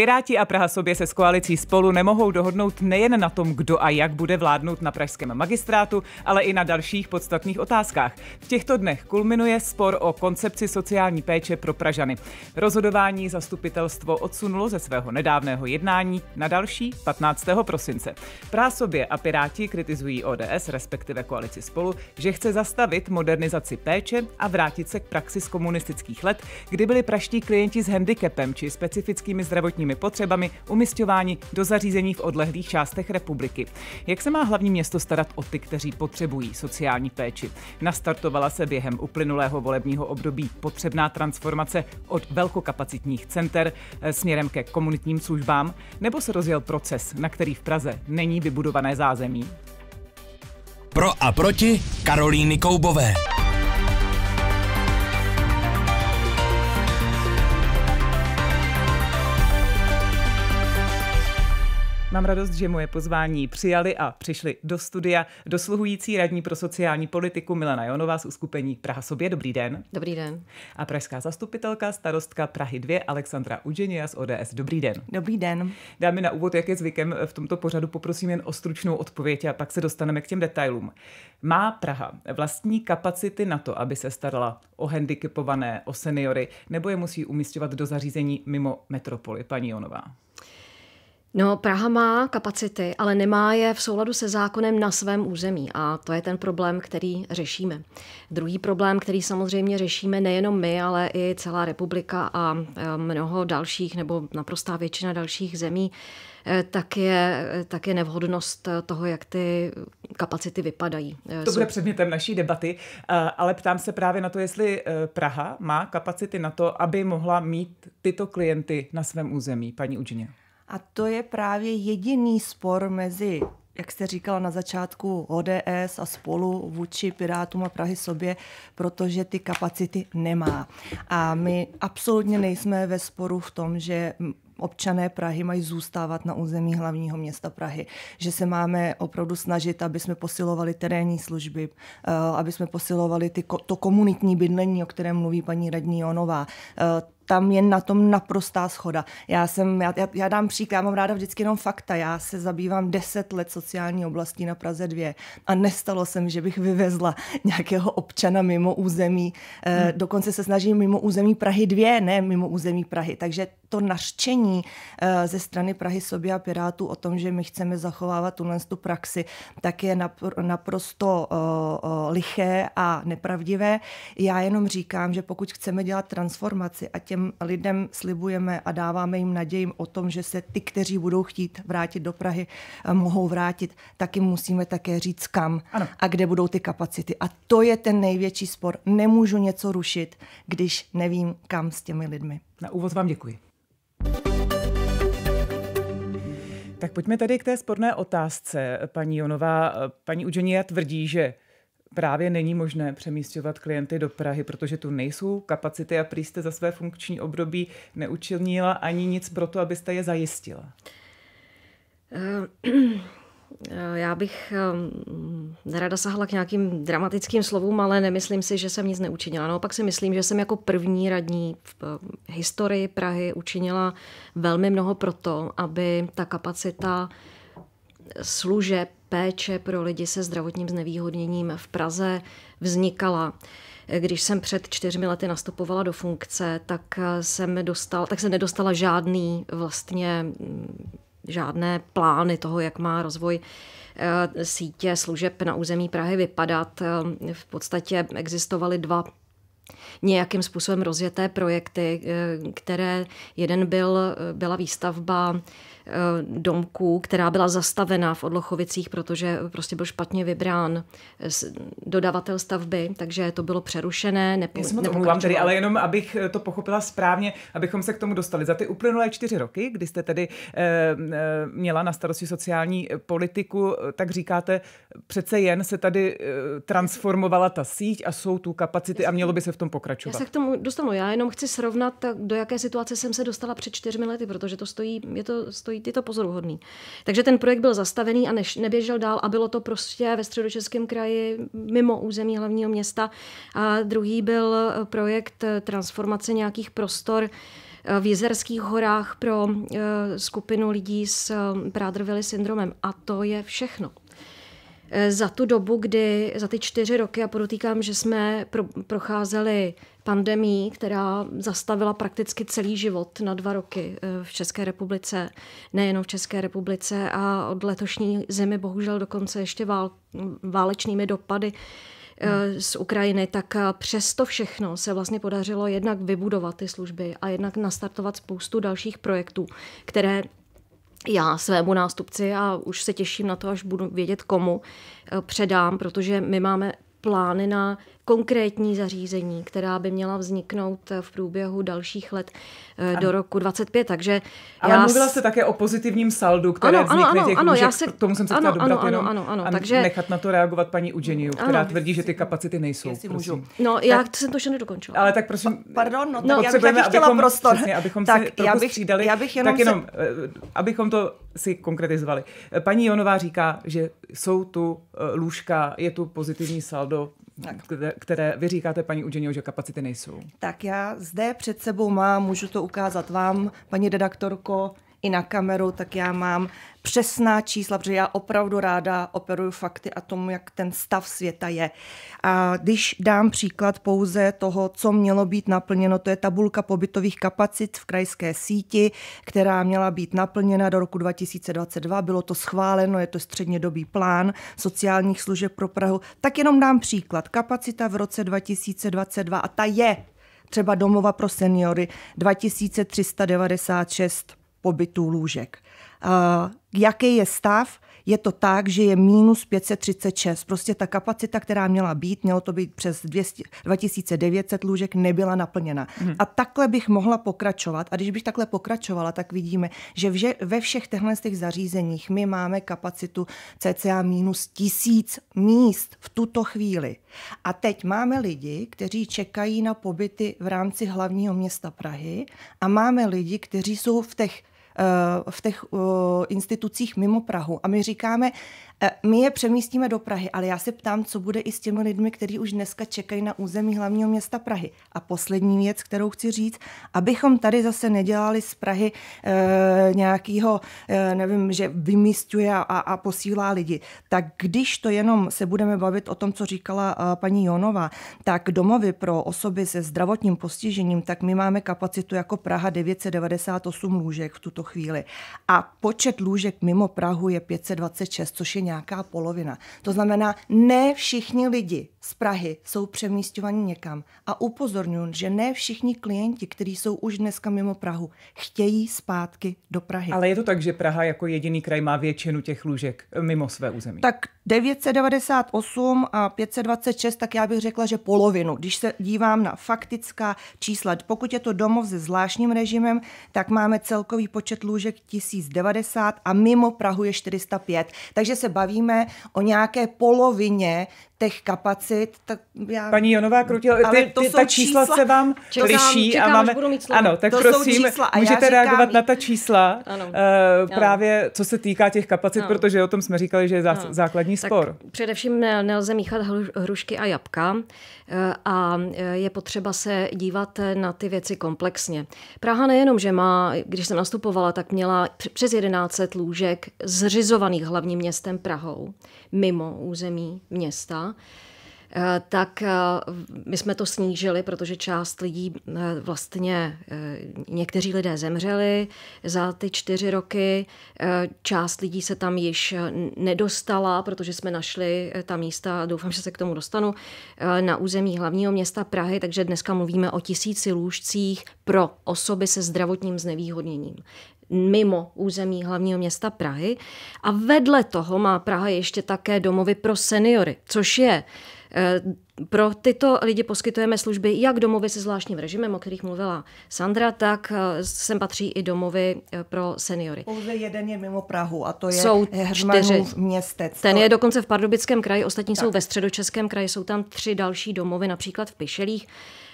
Piráti a Praha sobě se s koalicí spolu nemohou dohodnout nejen na tom, kdo a jak bude vládnout na pražském magistrátu, ale i na dalších podstatných otázkách. V těchto dnech kulminuje spor o koncepci sociální péče pro Pražany. Rozhodování zastupitelstvo odsunulo ze svého nedávného jednání na další 15. prosince. Praha sobě a Piráti kritizují ODS, respektive koalici spolu, že chce zastavit modernizaci péče a vrátit se k praxi z komunistických let, kdy byli praští klienti s handicapem či specifickými zdravotními zdravotními potřebami umistování do zařízení v odlehlých částech republiky. Jak se má hlavní město starat o ty, kteří potřebují sociální péči? Nastartovala se během uplynulého volebního období potřebná transformace od velkokapacitních center eh, směrem ke komunitním službám, nebo se rozjel proces, na který v Praze není vybudované zázemí? Pro a proti Karolíny Koubové. Mám radost, že moje pozvání přijali a přišli do studia dosluhující radní pro sociální politiku Milana Jonová z uskupení Praha sobě. Dobrý den. Dobrý den. A pražská zastupitelka, starostka Prahy 2 Alexandra Uženia z ODS. Dobrý den. Dobrý den. Dámy na úvod, jak je zvykem v tomto pořadu, poprosím jen o stručnou odpověď a pak se dostaneme k těm detailům. Má Praha vlastní kapacity na to, aby se starala o handicapované, o seniory, nebo je musí umístěvat do zařízení mimo metropoli, paní Jonová? No, Praha má kapacity, ale nemá je v souladu se zákonem na svém území a to je ten problém, který řešíme. Druhý problém, který samozřejmě řešíme nejenom my, ale i celá republika a e, mnoho dalších nebo naprostá většina dalších zemí, e, tak je, tak je nevhodnost toho, jak ty kapacity vypadají. E, to bude předmětem naší debaty, ale ptám se právě na to, jestli Praha má kapacity na to, aby mohla mít tyto klienty na svém území, paní Udžině. A to je právě jediný spor mezi jak jste říkala na začátku, ODS a spolu vůči Pirátům a Prahy sobě, protože ty kapacity nemá. A my absolutně nejsme ve sporu v tom, že občané Prahy mají zůstávat na území hlavního města Prahy. Že se máme opravdu snažit, aby jsme posilovali terénní služby, eh, aby jsme posilovali ty, to komunitní bydlení, o kterém mluví paní radní Jonová. Eh, tam je na tom naprostá schoda. Já, jsem, já, já dám příklad, já mám ráda vždycky jenom fakta. Já se zabývám deset let sociální oblastí na Praze 2 a nestalo se, že bych vyvezla nějakého občana mimo území. E, Dokonce se snažím mimo území Prahy 2, ne mimo území Prahy. Takže to naštění e, eh, ze strany Prahy sobě a Pirátů o tom, že my chceme zachovávat tuhle tu praxi, tak je naprosto o, eh, o, liché a nepravdivé. Já jenom říkám, že pokud chceme dělat transformaci a tě těm lidem slibujeme a dáváme jim naději o tom, že se ty, kteří budou chtít vrátit do Prahy, eh, mohou vrátit, tak jim musíme také říct kam ano. a kde budou ty kapacity. A to je ten největší spor. Nemůžu něco rušit, když nevím, kam s těmi lidmi. Na úvod vám děkuji. Tak pojďme tady k té sporné otázce. Paní Jonová, paní Udženia tvrdí, že právě není možné přemístěvat klienty do Prahy, protože tu nejsou kapacity a prý jste za své funkční období neučinila ani nic pro to, abyste je zajistila. Eh, já bych eh, nerada sahla k nějakým dramatickým slovům, ale nemyslím si, že jsem nic neučinila. Naopak si myslím, že jsem jako první radní v eh, historii Prahy učinila velmi mnoho pro to, aby ta kapacita služeb péče pro lidi se zdravotním znevýhodněním v Praze vznikala. Když jsem před čtyřmi lety nastupovala do funkce, tak jsem, dostal, tak jsem nedostala žádný vlastně mm, žádné plány toho, jak má rozvoj eh, sítě služeb na území Prahy vypadat. Eh, v podstatě existovaly dva nějakým způsobem rozjeté projekty, eh, které jeden byl, byla výstavba Eh, domků, která byla zastavena v Odlochovicích, protože prostě byl špatně vybrán eh, dodavatel stavby, takže to bylo přerušené. Nepo, Já se omlouvám tedy, ale jenom abych eh, to pochopila správně, abychom se k tomu dostali. Za ty uplynulé čtyři roky, kdy jste tedy e, měla na starosti sociální politiku, tak říkáte, přece jen se tady transformovala ta síť a jsou tu kapacity a mělo by se v tom pokračovat. Já se k tomu dostanu. Já jenom chci srovnat, do jaké situace jsem se dostala před čtyřmi lety, protože to stojí, je to stojí je to pozoruhodný. Takže ten projekt byl zastavený a než, neběžel dál a bylo to prostě ve středočeském kraji mimo území hlavního města. A druhý byl eh, projekt eh, transformace nějakých prostor eh, v Jizerských horách pro skupinu lidí s prader syndromem. A to je všechno za tu dobu, kdy za ty čtyři roky, a podotýkám, že jsme pro, procházeli pandemí, která zastavila prakticky celý život na dva roky eh, v České republice, nejenom v České republice a od letošní zimy bohužel dokonce ještě vál, válečnými dopady eh, hmm. z Ukrajiny, tak eh, přesto všechno se vlastně podařilo jednak vybudovat ty služby a jednak nastartovat spoustu dalších projektů, které já svému nástupci a už se těším na to, až budu vědět komu, předám, protože my máme plány na konkrétní zařízení, která by měla vzniknout eh, v průběhu dalších let eh, ano. do roku 25. Takže Ale já mluvila jste také o pozitivním saldu, které ano, vznikne ano, těch ano, lůžek, já se... tomu jsem se ano, chtěla dobrat ano, ano, ano, ano, a takže... nechat na to reagovat paní Udženiu, která ano. tvrdí, že ty kapacity nejsou. můžu. No, tak... já jsem to ještě nedokončila. Ale tak prosím, pa, pardon, no, no tak já bych chtěla abychom, prostor. Přesně, abychom tak se já bych, střídali, já bych jenom tak jenom, se... Eh, abychom to si konkretizovali. Paní Jonová říká, že jsou tu lůžka, je tu pozitivní saldo, tak. Které, které vy říkáte, paní Uděňo, že kapacity nejsou. Tak já zde před sebou mám, můžu to ukázat vám, paní redaktorko, i na kameru, tak já mám přesná čísla, protože já opravdu ráda operuju fakty a tomu, jak ten stav světa je. A když dám příklad pouze toho, co mělo být naplněno, to je tabulka pobytových kapacit v krajské síti, která měla být naplněna do roku 2022, bylo to schváleno, je to střednědobý plán sociálních služeb pro Prahu. Tak jenom dám příklad. Kapacita v roce 2022 a ta je třeba domova pro seniory 2396 pobytů lůžek. Jaký je stav? Je to tak, že je minus 536. Prostě ta kapacita, která měla být, mělo to být přes 200, 2900 lůžek, nebyla naplněna. Hmm. A takhle bych mohla pokračovat. A když bych takhle pokračovala, tak vidíme, že vže, ve všech těchto těch zařízeních my máme kapacitu cca minus tisíc míst v tuto chvíli. A teď máme lidi, kteří čekají na pobyty v rámci hlavního města Prahy a máme lidi, kteří jsou v těch v těch eh, institucích mimo Prahu. A my říkáme, Eh, my je přemístíme do Prahy, ale já se ptám, co bude i s těmi lidmi, kteří už dneska čekají na území hlavního města Prahy. A poslední věc, kterou chci říct, abychom tady zase nedělali z Prahy e, eh, nějakého, e, eh, nevím, že vymístuje a, a posílá lidi. Tak když to jenom se budeme bavit o tom, co říkala e, paní Jonová, tak domovy pro osoby se zdravotním postižením, tak my máme kapacitu jako Praha 998 lůžek v tuto chvíli. A počet lůžek mimo Prahu je 526, což je nějaká polovina. To znamená, ne všichni lidi z Prahy jsou přemístěvaní někam. A upozorňuji, že ne všichni klienti, kteří jsou už dneska mimo Prahu, chtějí zpátky do Prahy. Ale je to tak, že Praha jako jediný kraj má většinu těch lůžek mimo své území. Tak 998 a 526, tak já bych řekla, že polovinu. Když se dívám na faktická čísla, pokud je to domov se zvláštním režimem, tak máme celkový počet lůžek 1090 a mimo Prahu je 405. Takže se bavíme o nějaké polovině těch kapacit, tak já... Paní Jonová Krutila, ty, to ty, ta čísla, čísla se vám čekám, liší čekám, a máme... Ano, tak to prosím, čísla, můžete říkám... reagovat na ta čísla ano, uh, ano. právě co se týká těch kapacit, ano. protože o tom jsme říkali, že je zá, základní tak spor. Především nelze míchat hrušky a jabka eh, a eh, je potřeba se dívat na ty věci komplexně. Praha nejenom, že má, když jsem nastupovala, tak měla přes 11 lůžek zřizovaných hlavním městem Prahou, mimo území města, eh, tak eh, my jsme to snížili, protože část lidí eh, vlastně, někteří lidé zemřeli za ty čtyři roky, část lidí se tam již nedostala, protože jsme našli ta místa, doufám, že se k tomu dostanu, na území hlavního města Prahy, takže dneska mluvíme o tisíci lůžcích pro osoby se zdravotním znevýhodněním mimo území hlavního města Prahy. A vedle toho má Praha ještě také domovy pro seniory, což je eh, pro tyto lidi poskytujeme služby jak domovy se zvláštním režimem, o kterých mluvila Sandra, tak eh, sem patří i domovy eh, pro seniory. Pouze jeden je mimo Prahu a to je jsou čtyři. městec. Ten to... je dokonce v Pardubickém kraji, ostatní tak. jsou ve středočeském kraji, jsou tam tři další domovy, například v Pišelích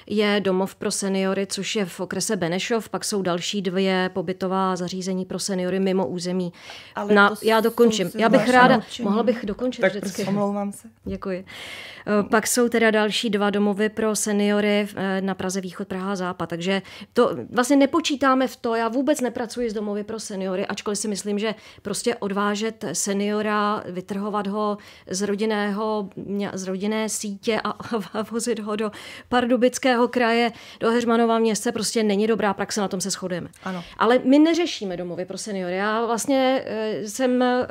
je domov pro seniory, což je v okrese Benešov, pak jsou další dvě pobytová zařízení pro seniory mimo území. Ale Na, já dokončím. Já bych ráda, naučení. mohla bych dokončit tak vždycky. Prosím, omlouvám se. Děkuji. Eh, pak jsou teda další dva domovy pro seniory eh, na Praze Východ, Praha Západ. Takže to vlastně nepočítáme v to. Já vůbec nepracuji s domovy pro seniory, ačkoliv si myslím, že prostě odvážet seniora, vytrhovat ho z rodinného, z rodinné sítě a, a vozit ho do pardubické Libereckého kraje do Heřmanova městce prostě není dobrá praxe, na tom se shodujeme. Ano. Ale my neřešíme domovy pro seniory. Já vlastně eh, jsem, eh,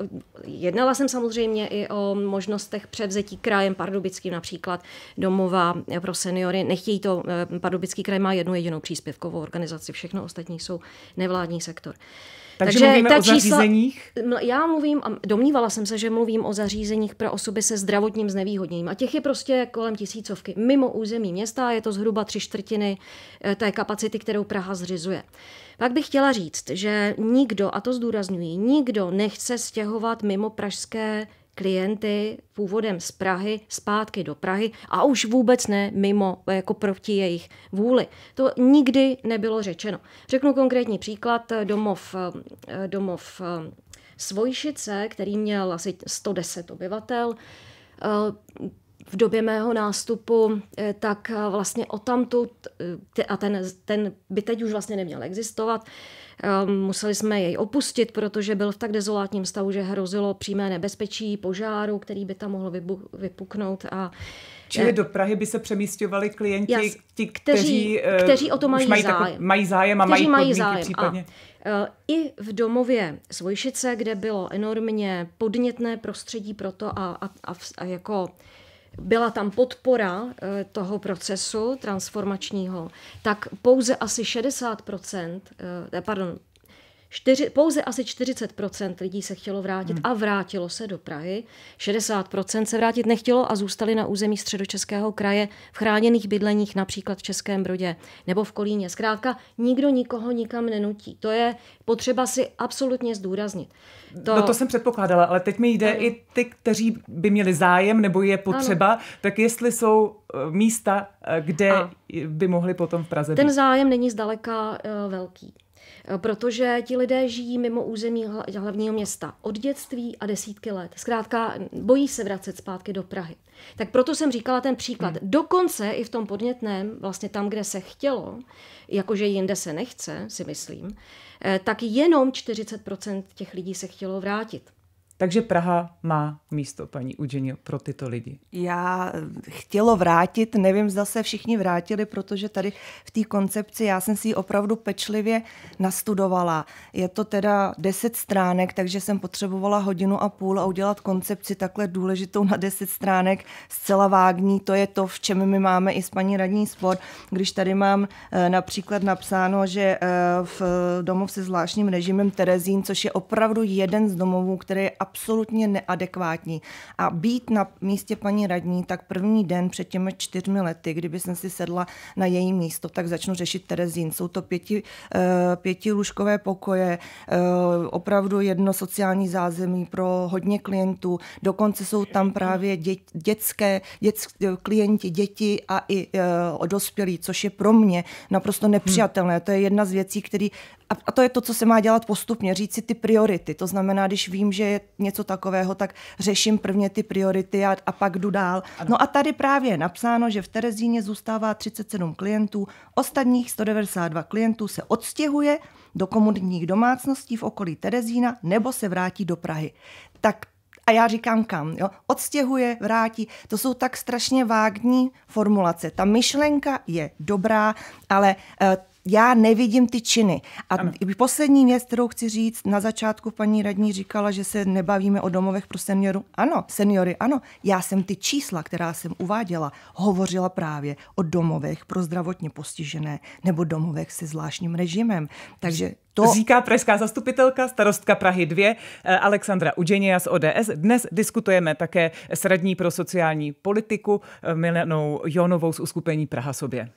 jednala jsem samozřejmě i o možnostech převzetí krajem pardubickým například domova eh, pro seniory. Nechtějí to, pardubický kraj má jednu jedinou příspěvkovou organizaci, všechno ostatní jsou nevládní sektor. Takže, Takže mluvíme ta o čísla, zařízeních? Já mluvím, a domnívala jsem se, že mluvím o zařízeních pro osoby se zdravotním znevýhodněním. A těch je prostě kolem tisícovky. Mimo území města je to zhruba tři čtvrtiny eh, té kapacity, kterou Praha zřizuje. Pak bych chtěla říct, že nikdo, a to zdůrazňuji, nikdo nechce stěhovat mimo pražské klienty původem z Prahy zpátky do Prahy a už vůbec ne mimo, jako proti jejich vůli. To nikdy nebylo řečeno. Řeknu konkrétní příklad, domov, eh, domov eh, Svojšice, který měl asi 110 obyvatel, eh, v době mého nástupu, eh, tak eh, vlastně o tamtu, eh, a ten, ten by teď už vlastně neměl existovat, museli jsme jej opustit, protože byl v tak dezolátním stavu, že hrozilo přímé nebezpečí požáru, který by tam mohl vybu- vypuknout a Čili do Prahy by se přemístěvali klienti, jas, ti, kteří, kteří, kteří o to mají, mají, zájem. Tako, mají zájem a kteří mají, mají zájem. případně. A, uh, I v domově Svojšice, kde bylo enormně podnětné prostředí pro to a, a, a, a jako uh, byla tam podpora eh, toho procesu transformačního, tak pouze asi 60 eh, eh, pardon, Čtyři, pouze asi 40% lidí se chtělo vrátit hmm. a vrátilo se do Prahy. 60% se vrátit nechtělo a zůstali na území středočeského kraje v chráněných bydleních, například v Českém Brodě nebo v Kolíně. Zkrátka, nikdo nikoho nikam nenutí. To je potřeba si absolutně zdůraznit. To... No to jsem předpokládala, ale teď mi jde ano. i ty, kteří by měli zájem nebo je potřeba, ano. tak jestli jsou eh, místa, eh, kde a. by mohli potom v Praze Ten být. zájem není zdaleka eh, velký. Eh, protože ti lidé žijí mimo území hlavního města od dětství a desítky let. Zkrátka mm, bojí se vracet zpátky do Prahy. Tak proto jsem říkala ten příklad. Hmm. Dokonce i v tom podnětném, vlastně tam, kde se chtělo, jakože jinde se nechce, si myslím, eh, tak jenom 40% těch lidí se chtělo vrátit. Takže Praha má místo, paní Udženil, pro tyto lidi. Já chtělo vrátit, nevím, zda se všichni vrátili, protože tady v té koncepci já jsem si ji opravdu pečlivě nastudovala. Je to teda deset stránek, takže jsem potřebovala hodinu a půl a udělat koncepci takhle důležitou na deset stránek, zcela vágní. To je to, v čem my máme i s paní radní sport. Když tady mám eh, například napsáno, že eh, v domov se zvláštním režimem Terezín, což je opravdu jeden z domovů, který je absolutně neadekvátní. A být na místě paní radní, tak první den před těmi čtyřmi lety, kdyby jsem si sedla na její místo, tak začnu řešit Terezín. Jsou to pěti, eh, pěti lůžkové pokoje, eh, opravdu jedno sociální zázemí pro hodně klientů. Dokonce jsou tam právě dět, dětské, dět, klienti, děti a i eh, dospělí, což je pro mě naprosto nepřijatelné. Hmm. To je jedna z věcí, které a to je to, co se má dělat postupně, říct si ty priority. To znamená, když vím, že je něco takového, tak řeším prvně ty priority a, a pak jdu dál. Ano. No a tady právě je napsáno, že v Terezíně zůstává 37 klientů, ostatních 192 klientů se odstěhuje do komunitních domácností v okolí Terezína nebo se vrátí do Prahy. Tak a já říkám kam. Jo? Odstěhuje, vrátí. To jsou tak strašně vágní formulace. Ta myšlenka je dobrá, ale eh, já nevidím ty činy. A ano. poslední věc, kterou chci říct, na začátku paní radní říkala, že se nebavíme o domovech pro seniorů. Ano, seniory, ano. Já jsem ty čísla, která jsem uváděla, hovořila právě o domovech pro zdravotně postižené nebo domovech se zvláštním režimem. Takže to... Říká pražská zastupitelka, starostka Prahy 2, eh, Alexandra Udženě z ODS. Dnes diskutujeme také s radní pro sociální politiku eh, milenou Jonovou z uskupení Praha sobě.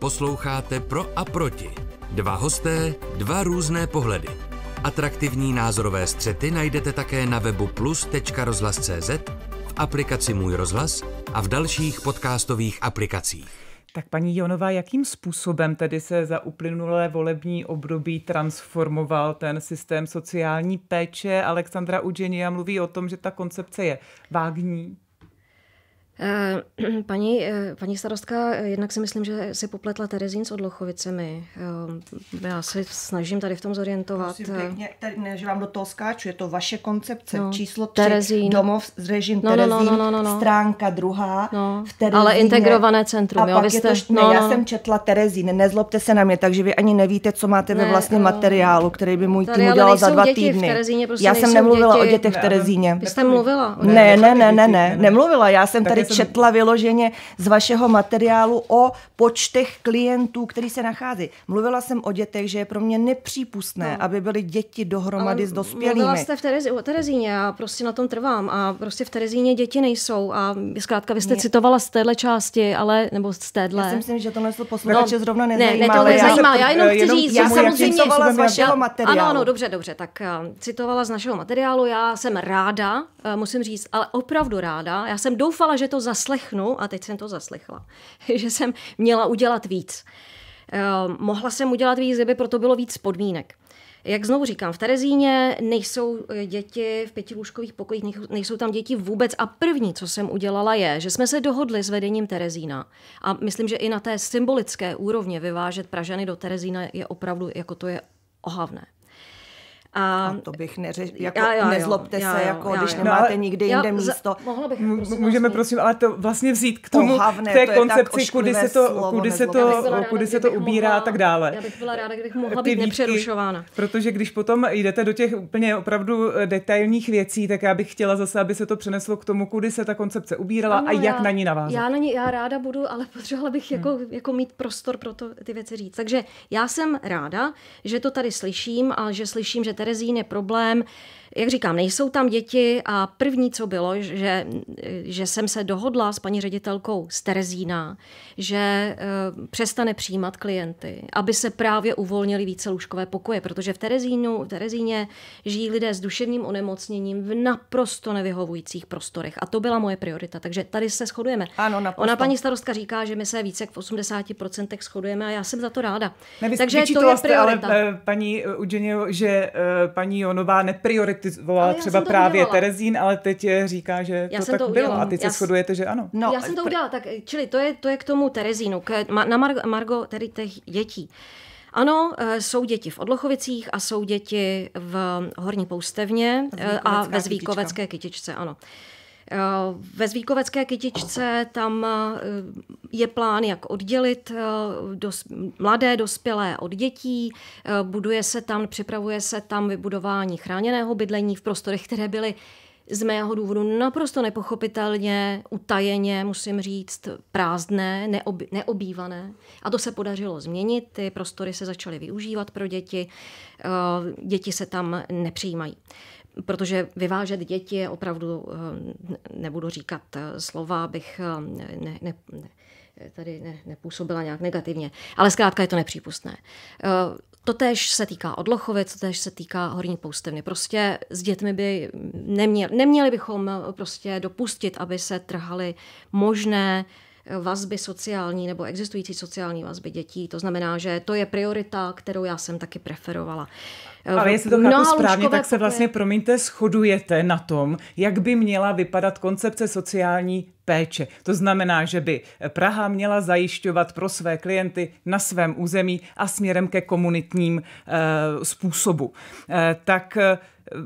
Posloucháte Pro a proti. Dva hosté, dva různé pohledy. Atraktivní názorové střety najdete také na webu plus.rozhlas.cz, v aplikaci Můj rozhlas a v dalších podcastových aplikacích. Tak paní Jonová, jakým způsobem tedy se za uplynulé volební období transformoval ten systém sociální péče? Alexandra Udženia mluví o tom, že ta koncepce je vágní. Eh, paní, eh, paní starostka, eh, jednak si myslím, že si popletla Terezín s Odlochovicemi. Já se snažím tady v tom zorientovat. Prosím, pěkně, tady, že vám do toho skáču, je to vaše koncepce, no, číslo 3, Terezín. domov, režim no, no, no Terezín, no, no, no, no, no. stránka druhá. No, v Terezíně. ale integrované centrum. A jo, pak vy jste, je to, ne, no, já no, no. jsem četla Terezín, nezlobte se na mě, takže vy ani nevíte, co máte ne, ve vlastním no. materiálu, který by můj tým udělal za dva děti týdny. V Terezíně, prostě já jsem nemluvila děti. o dětech v Terezíně. Vy jste mluvila. Ne, ne, ne, ne, ne, nemluvila, já jsem tady jsem... četla vyloženě z vašeho materiálu o počtech klientů, který se nachází. Mluvila jsem o dětech, že je pro mě nepřípustné, no. aby byly děti dohromady Ale s dospělými. Mluvila jste v Terezi, o Terezíně, a prostě na tom trvám a prostě v Terezíně děti nejsou a zkrátka vy jste Mě... citovala z téhle části, ale nebo z téhle. Já si myslím, že tohle posluchače no, zrovna nezajímá. Ne, ne, to nezajímá, já, já jenom chci říct, já samozřejmě... z vašeho materiálu. Ano, ano, dobře, dobře, tak uh, citovala z našeho materiálu, já jsem ráda, uh, musím říct, ale opravdu ráda, já jsem doufala, že to zaslechnu, a teď jsem to zaslechla, že jsem měla udělat víc. Eh, mohla jsem udělat víc, kdyby proto bylo víc podmínek. Jak znovu říkám, v Terezíně nejsou eh, děti v pětilůžkových pokojích, nejsou tam děti vůbec. A první, co jsem udělala, je, že jsme se dohodli s vedením Terezína. A myslím, že i na té symbolické úrovně vyvážet Pražany do Terezína je opravdu, jako to je ohavné. A, a to bych neřešil, jako já, já, nezlobte já, se, já, jako já, když já, nemáte no, nikde jinde místo. Za, mohla bych, prosím, Můžeme vlastně- prosím, ale to vlastně vzít k tomu, Ohavné, k té to koncepci, kudy se to, slovo, kudy se to, ráda, kudy se to ubírá mohla, a tak dále. Já bych byla ráda, kdybych mohla být výtky, nepřerušována. Protože když potom jdete do těch úplně opravdu eh, detailních věcí, tak já bych chtěla zase, aby se to přeneslo k tomu, kudy se ta koncepce ubírala ano, a jak já, na ní navázat. Já na ní, já ráda budu, ale potřebovala bych hmm. jako, jako mít prostor pro to ty věci říct. Takže já jsem ráda, že to tady slyším a že slyším, že Terezíny problém. Jak říkám, nejsou tam děti a první, co bylo, že, že jsem se dohodla s paní ředitelkou z Terezína, že eh, přestane přijímat klienty, aby se právě uvolnili více lůžkové pokoje, protože v, Terezínu, v Terezíně žijí lidé s duševním onemocněním v naprosto nevyhovujících prostorech. A to byla moje priorita, takže tady se shodujeme. Ano, naprosto. Ona paní starostka říká, že my se více jak v 80% shodujeme a já jsem za to ráda. Ne, takže to je priorita. Ale, eh, paní eh, Udženěvo, že Eh, paní Jonová neprioritizovala třeba právě udělala. Terezín, ale teď je říká, že já to tak to udělala. bylo a teď já se shodujete, že ano. No, no já jsem to udělala, tak eh, čili to je, to je k tomu Terezínu, k, na Margo, Margo tedy těch dětí. Ano, eh, jsou děti v Odlochovicích a jsou děti v Horní Poustevně a ve Zvíkovecké kytičce, ano. Eh, ve Zvíkovecké kytičce tam eh, je plán, jak oddělit eh, dos, mladé dospělé od dětí. Buduje se tam, připravuje se tam vybudování chráněného bydlení v prostorech, které byly z mého důvodu naprosto nepochopitelně, utajeně, musím říct, prázdné, neob, neobývané. A to se podařilo změnit, ty prostory se začaly využívat pro děti, děti se tam nepřijímají protože vyvážet děti je opravdu, eh, nebudu říkat eh, slova, abych eh, ne, ne, ne, tady ne, nepůsobila nějak negativně, ale zkrátka je to nepřípustné. Totež se týká odlochovic, totež se týká horní poustevny. Prostě s dětmi by neměli, neměli bychom prostě dopustit, aby se trhali možné uh, vazby sociální nebo existující sociální vazby dětí. To znamená, že to je priorita, kterou já jsem taky preferovala. Ale jestli to chápu no, správně, tak se vlastně, promiňte, shodujete na tom, jak by měla vypadat koncepce sociální péče. To znamená, že by Praha měla zajišťovat pro své klienty na svém území a směrem ke komunitním eh, způsobu. Eh, tak eh,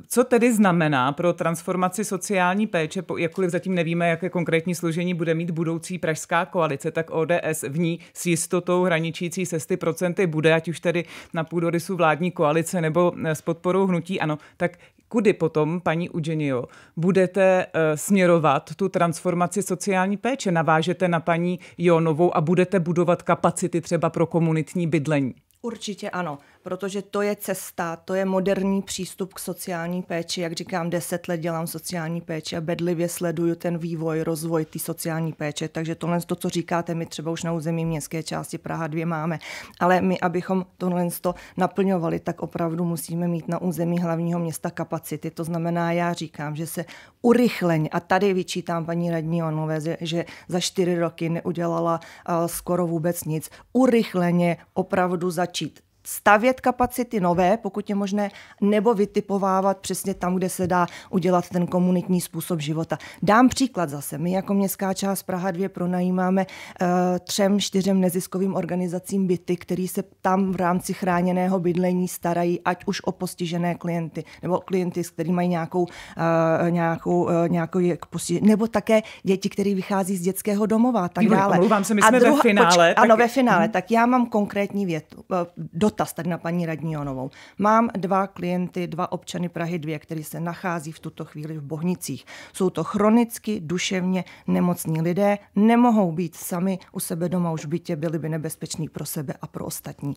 co tedy znamená pro transformaci sociální péče, jakkoliv zatím nevíme, jaké konkrétní složení bude mít budoucí pražská koalice, tak ODS v ní s jistotou hraničící se 100% bude, ať už tedy na půdorysu vládní koalice nebo s podporou hnutí ano. Tak kudy potom, paní Udženio, budete eh, směrovat tu transformaci sociální péče? Navážete na paní Jonovou a budete budovat kapacity třeba pro komunitní bydlení? Určitě ano protože to je cesta, to je moderní přístup k sociální péči. Jak říkám, deset let dělám sociální péči a bedlivě sleduju ten vývoj, rozvoj té sociální péče. Takže tohle, to, co říkáte, my třeba už na území městské části Praha dvě máme. Ale my, abychom tohle to naplňovali, tak opravdu musíme mít na území hlavního města kapacity. To znamená, já říkám, že se urychleně, a tady vyčítám paní radní Onové, že za čtyři roky neudělala skoro vůbec nic, urychleně opravdu začít stavět kapacity nové, pokud je možné, nebo vytipovávat přesně tam, kde se dá udělat ten komunitní způsob života. Dám příklad zase. My jako městská část Praha 2 pronajímáme uh, třem, čtyřem neziskovým organizacím byty, které se tam v rámci chráněného bydlení starají, ať už o postižené klienty, nebo klienty, s kterými mají nějakou, uh, nějakou, uh, nějakou postižení, nebo také děti, které vychází z dětského domova a tak Výborně, dále. Omlouvám se, my jsme a druha, ve finále. Poč- tak... Ano, ve finále. Hmm. Tak já mám konkrétní větu. Do dotaz tady na paní Radnionovou. Mám dva klienty, dva občany Prahy 2, který se nachází v tuto chvíli v Bohnicích. Jsou to chronicky, duševně nemocní lidé, nemohou být sami u sebe doma už by bytě, byli by nebezpeční pro sebe a pro ostatní.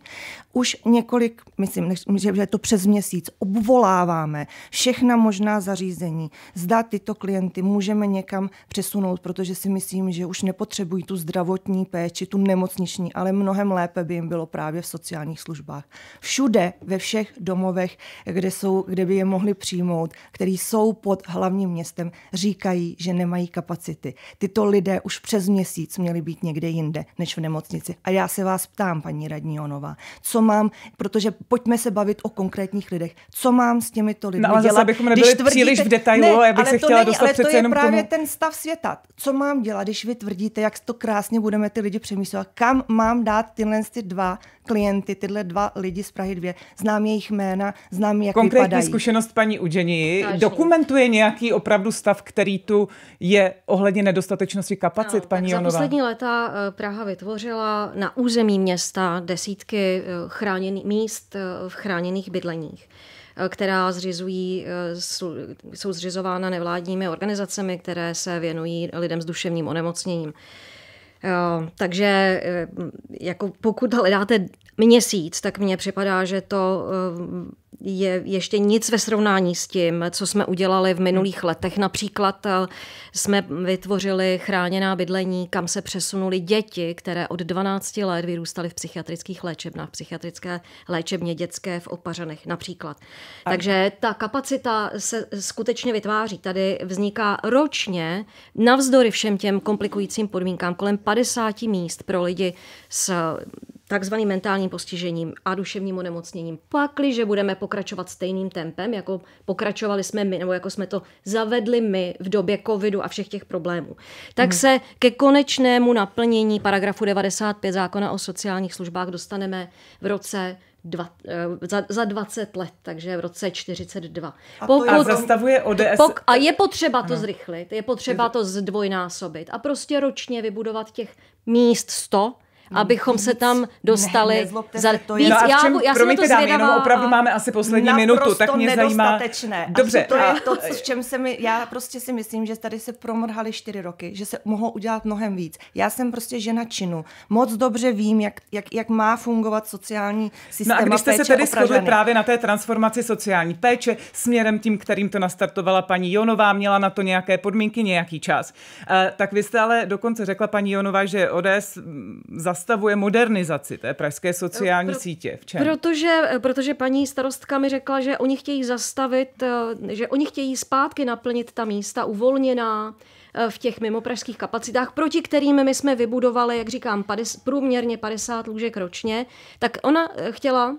Už několik, myslím, že je to přes měsíc, obvoláváme všechna možná zařízení. Zda tyto klienty můžeme někam přesunout, protože si myslím, že už nepotřebují tu zdravotní péči, tu nemocniční, ale mnohem lépe by jim bylo právě v sociálních službách službách. Všude, ve všech domovech, kde, jsou, kde by je mohli přijmout, který jsou pod hlavním městem, říkají, že nemají kapacity. Tyto lidé už přes měsíc měli být někde jinde než v nemocnici. A já se vás ptám, paní Onová, co mám, protože pojďme se bavit o konkrétních lidech, co mám s těmito lidmi no, ale dělat, zase bychom nebyli když tvrdíte, příliš v detailu, ne, ale bych se chtěla není, dostat ale přece to je jenom právě tomu... ten stav světa. Co mám dělat, když vy tvrdíte, jak to krásně budeme ty lidi přemýšlet, kam mám dát tyhle ty dva klienty, tyhle dva dva lidi z Prahy 2. Znám jejich jména, znám, jak Konkrétní vypadají. zkušenost paní Udženi dokumentuje nějaký opravdu stav, který tu je ohledně nedostatečnosti kapacit, no, paní Jonová. Za poslední léta eh, Praha vytvořila na území města desítky eh, chráněných míst eh, v chráněných bydleních která zřizují, jsou zřizována nevládními organizacemi, které se věnují lidem s duševním onemocněním takže eh, jako pokud hledáte měsíc, tak mně připadá, že to eh, je ještě nic ve srovnání s tím, co jsme udělali v minulých letech. Například eh, jsme vytvořili chráněná bydlení, kam se přesunuli děti, které od 12 let vyrůstaly v psychiatrických léčebnách, psychiatrické léčebně dětské v Opařanech například. Takže ta kapacita se skutečně vytváří. Tady vzniká ročně, navzdory všem těm komplikujícím podmínkám, kolem 50 míst pro lidi s takzvaným mentálním postižením a duševním onemocněním. že budeme pokračovat stejným tempem, jako pokračovali jsme my, nebo jako jsme to zavedli my v době covidu a všech těch problémů, tak hmm. se ke konečnému naplnění paragrafu 95 zákona o sociálních službách dostaneme v roce dva, eh, za, za 20 let, takže v roce 42. A, Pokud, a zastavuje ODS. Pok, a je potřeba to ano. zrychlit, je potřeba to zdvojnásobit a prostě ročně vybudovat těch míst 100, No, abychom se tam dostali. Ne, za... to víc, no a v čem, já, já promiňte, dámy, jenom opravdu máme asi poslední minutu, tak mě zajímá... Dobře. A to je to, co, v čem se mi... Já prostě si myslím, že tady se promrhali čtyři roky, že se mohou udělat mnohem víc. Já jsem prostě žena činu. Moc dobře vím, jak, jak, jak má fungovat sociální systém No a když jste se tedy shodli právě na té transformaci sociální péče směrem tím, kterým to nastartovala paní Jonová, měla na to nějaké podmínky, nějaký čas. Eh, tak vy jste ale dokonce řekla paní Jonová, že ODS mm, za zastavuje modernizaci té pražské sociální Pro, sítě? V čem? Protože, protože paní starostka mi řekla, že oni chtějí zastavit, eh, že oni chtějí zpátky naplnit ta místa uvolněná eh, v těch mimopražských kapacitách, proti kterým my jsme vybudovali, jak říkám, 50, průměrně 50 lůžek ročně, tak ona eh, chtěla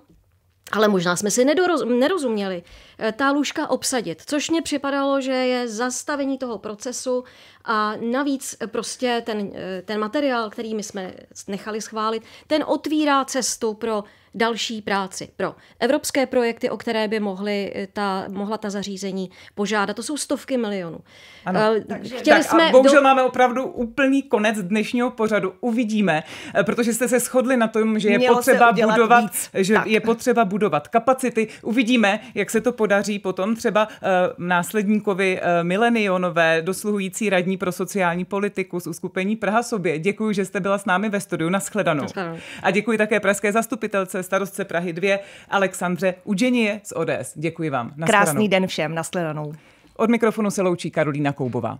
ale možná jsme si nedoroz, nerozuměli. Eh, ta lůžka obsadit, což mě připadalo, že je zastavení toho procesu a navíc eh, prostě ten, eh, ten materiál, který my jsme nechali schválit, ten otvírá cestu pro další práci, pro evropské projekty, o které by mohly ta, mohla ta zařízení požádat. To jsou stovky milionů. Ano, takže, Chtěli tak jsme a bohužel do... máme opravdu úplný konec dnešního pořadu. Uvidíme, protože jste se shodli na tom, že je potřeba budovat, víc. že je potřeba budovat kapacity. Uvidíme, jak se to podaří podaří potom třeba eh, následníkovi eh, milenionové, dosluhující radní pro sociální politiku z uskupení Praha sobě. Děkuji, že jste byla s námi ve studiu. Naschledanou. A děkuji také pražské zastupitelce, starostce Prahy 2, Alexandře Udženie z ODS. Děkuji vám. Krásný den všem. Naschledanou. Od mikrofonu se loučí Karolína Koubová.